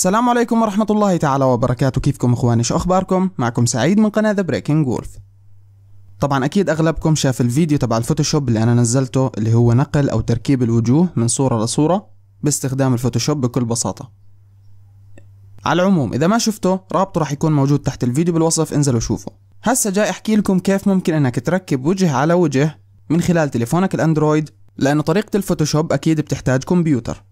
السلام عليكم ورحمة الله تعالى وبركاته كيفكم اخواني شو اخباركم معكم سعيد من قناة ذا Breaking وولف طبعا اكيد اغلبكم شاف الفيديو تبع الفوتوشوب اللي انا نزلته اللي هو نقل او تركيب الوجوه من صورة لصورة باستخدام الفوتوشوب بكل بساطة على العموم اذا ما شفته رابطه راح يكون موجود تحت الفيديو بالوصف انزلوا شوفوا هسا جاي احكي لكم كيف ممكن انك تركب وجه على وجه من خلال تليفونك الاندرويد لانه طريقة الفوتوشوب اكيد بتحتاج كمبيوتر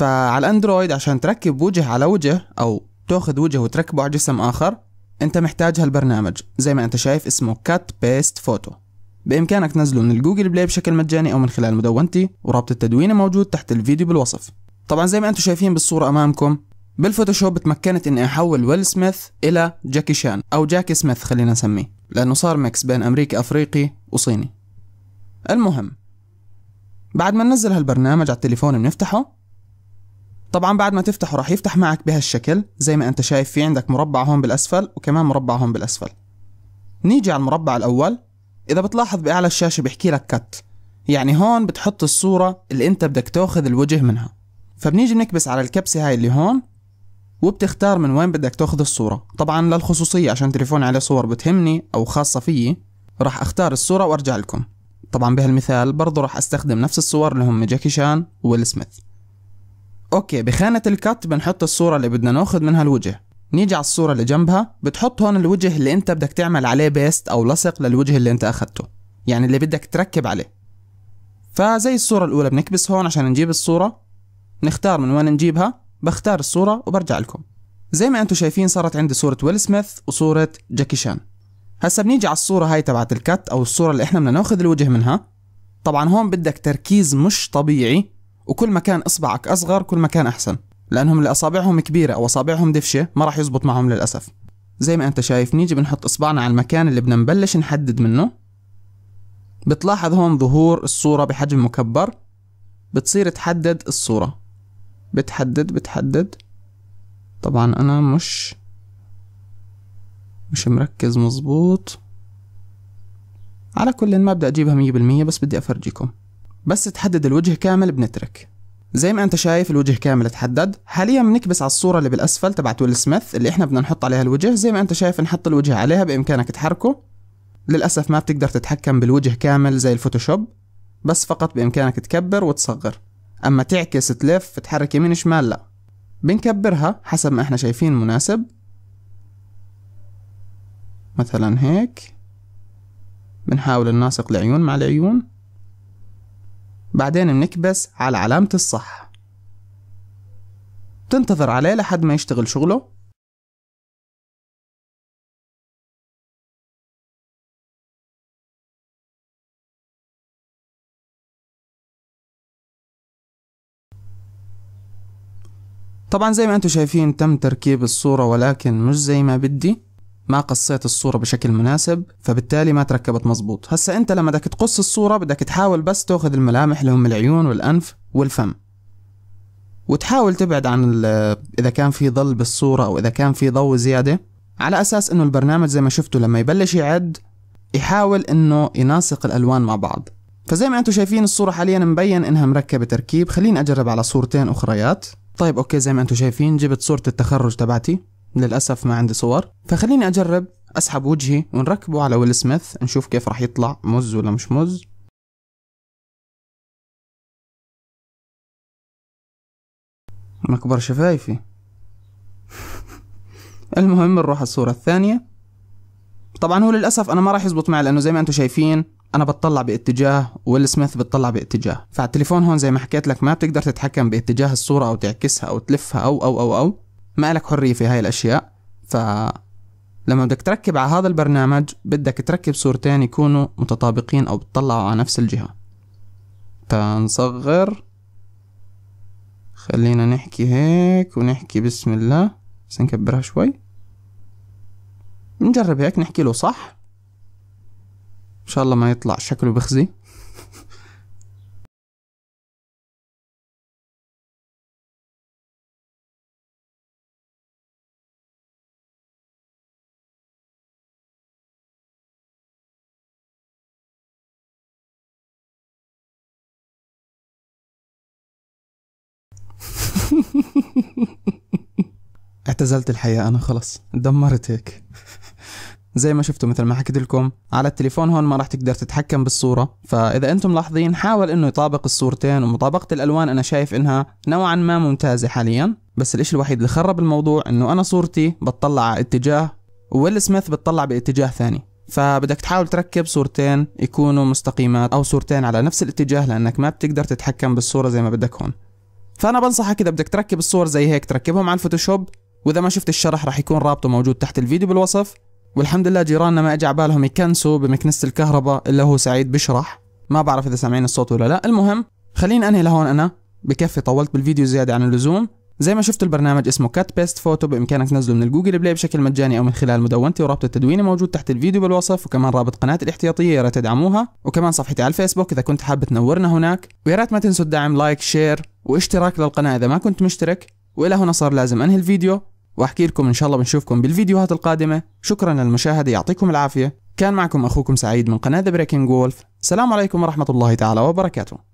فعلى الاندرويد عشان تركب وجه على وجه او تاخذ وجه وتركبه على جسم اخر انت محتاج هالبرنامج زي ما انت شايف اسمه كات بيست فوتو بامكانك تنزله من الجوجل بلاي بشكل مجاني او من خلال مدونتي ورابط التدوين موجود تحت الفيديو بالوصف طبعا زي ما انتم شايفين بالصوره امامكم بالفوتوشوب تمكنت اني احول ويل سميث الى جاكي شان او جاكي سميث خلينا نسميه لانه صار ميكس بين امريكي افريقي وصيني المهم بعد ما ننزل هالبرنامج على التليفون بنفتحه طبعا بعد ما تفتحه راح يفتح معك بهالشكل زي ما انت شايف في عندك مربع هون بالاسفل وكمان مربع هون بالاسفل نيجي على المربع الاول اذا بتلاحظ باعلى الشاشه بيحكي لك كت يعني هون بتحط الصوره اللي انت بدك تاخذ الوجه منها فبنيجي بنكبس على الكبسه هاي اللي هون وبتختار من وين بدك تاخذ الصوره طبعا للخصوصيه عشان تليفوني عليه صور بتهمني او خاصه فيي راح اختار الصوره وارجع لكم طبعا بهالمثال برضه راح استخدم نفس الصور اللي هم جاكي شان وويل سميث اوكي بخانة الكت بنحط الصورة اللي بدنا ناخذ منها الوجه نيجي على الصورة اللي جنبها بتحط هون الوجه اللي انت بدك تعمل عليه بيست او لصق للوجه اللي انت اخذته يعني اللي بدك تركب عليه فزي الصورة الاولى بنكبس هون عشان نجيب الصورة نختار من وين نجيبها بختار الصورة وبرجع لكم زي ما انتم شايفين صارت عندي صورة ويل سميث وصورة جاكي شان هسا بنيجي على الصورة هاي تبعت الكت او الصورة اللي احنا بدنا ناخذ الوجه منها طبعا هون بدك تركيز مش طبيعي وكل ما كان اصبعك اصغر كل ما كان احسن لانهم اللي اصابعهم كبيره او اصابعهم دفشه ما راح يزبط معهم للاسف زي ما انت شايف نيجي بنحط اصبعنا على المكان اللي بدنا نبلش نحدد منه بتلاحظ هون ظهور الصوره بحجم مكبر بتصير تحدد الصوره بتحدد بتحدد طبعا انا مش مش مركز مظبوط على كل ما بدي اجيبها 100% بس بدي افرجيكم بس تحدد الوجه كامل بنترك زي ما انت شايف الوجه كامل اتحدد حاليا بنكبس على الصوره اللي بالاسفل تبعت ويل سميث اللي احنا بدنا نحط عليها الوجه زي ما انت شايف نحط الوجه عليها بامكانك تحركه للاسف ما بتقدر تتحكم بالوجه كامل زي الفوتوشوب بس فقط بامكانك تكبر وتصغر اما تعكس تلف تحرك يمين شمال لا بنكبرها حسب ما احنا شايفين مناسب مثلا هيك بنحاول نناسق العيون مع العيون بعدين بنكبس على علامة الصح بتنتظر عليه لحد ما يشتغل شغله طبعا زي ما انتم شايفين تم تركيب الصورة ولكن مش زي ما بدي ما قصيت الصورة بشكل مناسب فبالتالي ما تركبت مظبوط هسا أنت لما بدك تقص الصورة بدك تحاول بس تأخذ الملامح اللي هم العيون والأنف والفم وتحاول تبعد عن إذا كان في ظل بالصورة أو إذا كان في ضوء زيادة على أساس أنه البرنامج زي ما شفتوا لما يبلش يعد يحاول أنه يناسق الألوان مع بعض فزي ما انتم شايفين الصورة حاليا مبين انها مركبة تركيب خليني اجرب على صورتين اخريات طيب اوكي زي ما انتم شايفين جبت صورة التخرج تبعتي للأسف ما عندي صور فخليني أجرب أسحب وجهي ونركبه على ويل سميث نشوف كيف راح يطلع مز ولا مش مز مكبر شفايفي المهم نروح الصورة الثانية طبعا هو للأسف أنا ما راح يزبط معي لأنه زي ما أنتم شايفين أنا بتطلع باتجاه ويل سميث بتطلع باتجاه فالتليفون هون زي ما حكيت لك ما بتقدر تتحكم باتجاه الصورة أو تعكسها أو تلفها أو أو أو أو ما لك حريه في هاي الاشياء ف لما بدك تركب على هذا البرنامج بدك تركب صورتين يكونوا متطابقين او بتطلعوا على نفس الجهه فنصغر خلينا نحكي هيك ونحكي بسم الله بس نكبرها شوي نجرب هيك نحكي له صح ان شاء الله ما يطلع شكله بخزي اعتزلت الحياة أنا خلص اتدمرت هيك زي ما شفتوا مثل ما حكيت لكم على التليفون هون ما راح تقدر تتحكم بالصورة فإذا أنتم ملاحظين حاول أنه يطابق الصورتين ومطابقة الألوان أنا شايف أنها نوعا ما ممتازة حاليا بس الإشي الوحيد اللي خرب الموضوع أنه أنا صورتي بتطلع على اتجاه وويل سميث بتطلع باتجاه ثاني فبدك تحاول تركب صورتين يكونوا مستقيمات أو صورتين على نفس الاتجاه لأنك ما بتقدر تتحكم بالصورة زي ما بدك هون فانا بنصحك اذا بدك تركب الصور زي هيك تركبهم على الفوتوشوب واذا ما شفت الشرح رح يكون رابطه موجود تحت الفيديو بالوصف والحمد لله جيراننا ما اجى بالهم يكنسوا بمكنسه الكهرباء الا هو سعيد بشرح ما بعرف اذا سامعين الصوت ولا لا المهم خليني انهي لهون انا بكفي طولت بالفيديو زياده عن اللزوم زي ما شفت البرنامج اسمه كات بيست فوتو بامكانك تنزله من الجوجل بلاي بشكل مجاني او من خلال مدونتي ورابط التدوين موجود تحت الفيديو بالوصف وكمان رابط قناتي الاحتياطيه يا ريت تدعموها وكمان صفحتي على الفيسبوك اذا كنت حاب تنورنا هناك ويا ريت ما تنسوا الدعم لايك شير واشتراك للقناه اذا ما كنت مشترك والى هنا صار لازم انهي الفيديو واحكي لكم ان شاء الله بنشوفكم بالفيديوهات القادمه شكرا للمشاهده يعطيكم العافيه كان معكم اخوكم سعيد من قناه بريكنج وولف سلام عليكم ورحمه الله تعالى وبركاته